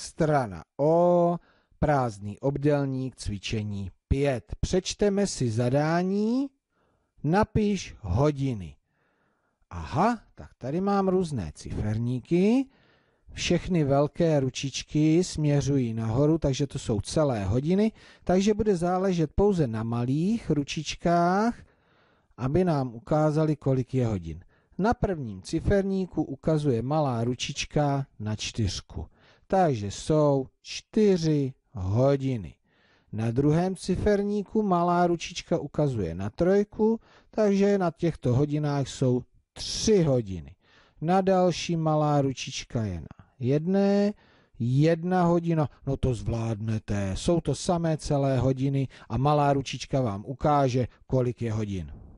strana O, prázdný obdelník, cvičení 5. Přečteme si zadání, napiš hodiny. Aha, tak tady mám různé ciferníky. Všechny velké ručičky směřují nahoru, takže to jsou celé hodiny, takže bude záležet pouze na malých ručičkách, aby nám ukázali, kolik je hodin. Na prvním ciferníku ukazuje malá ručička na čtyřku takže jsou 4 hodiny. Na druhém ciferníku malá ručička ukazuje na trojku, takže na těchto hodinách jsou 3 hodiny. Na další malá ručička je na jedné, jedna hodina, no to zvládnete, jsou to samé celé hodiny a malá ručička vám ukáže, kolik je hodin.